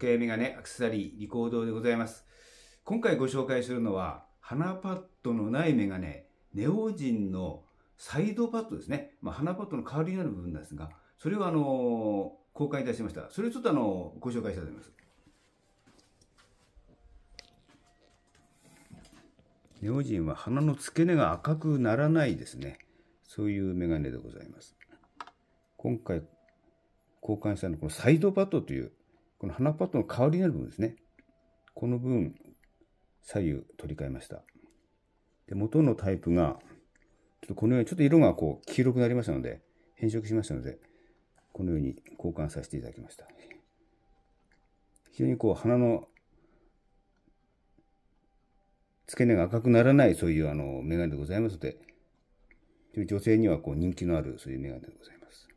時計眼鏡、アクセサリー、リコードでございます。今回ご紹介するのは、鼻パッドのない眼鏡、ネオジンのサイドパッドですね。まあ、鼻パッドの代わりになる部分ですが、それをあのー、公開いたしました。それをちょっとあのー、ご紹介したいと思います。ネオジンは鼻の付け根が赤くならないですね。そういう眼鏡でございます。今回交換したのはこのサイドパッドというこの花パッドの代わりになる部分ですね。この分、左右取り替えました。で元のタイプが、ちょっとこのように、ちょっと色がこう黄色くなりましたので、変色しましたので、このように交換させていただきました。非常にこう花の付け根が赤くならないそういうあのメガネでございますので、女性にはこう人気のあるそういうメガネでございます。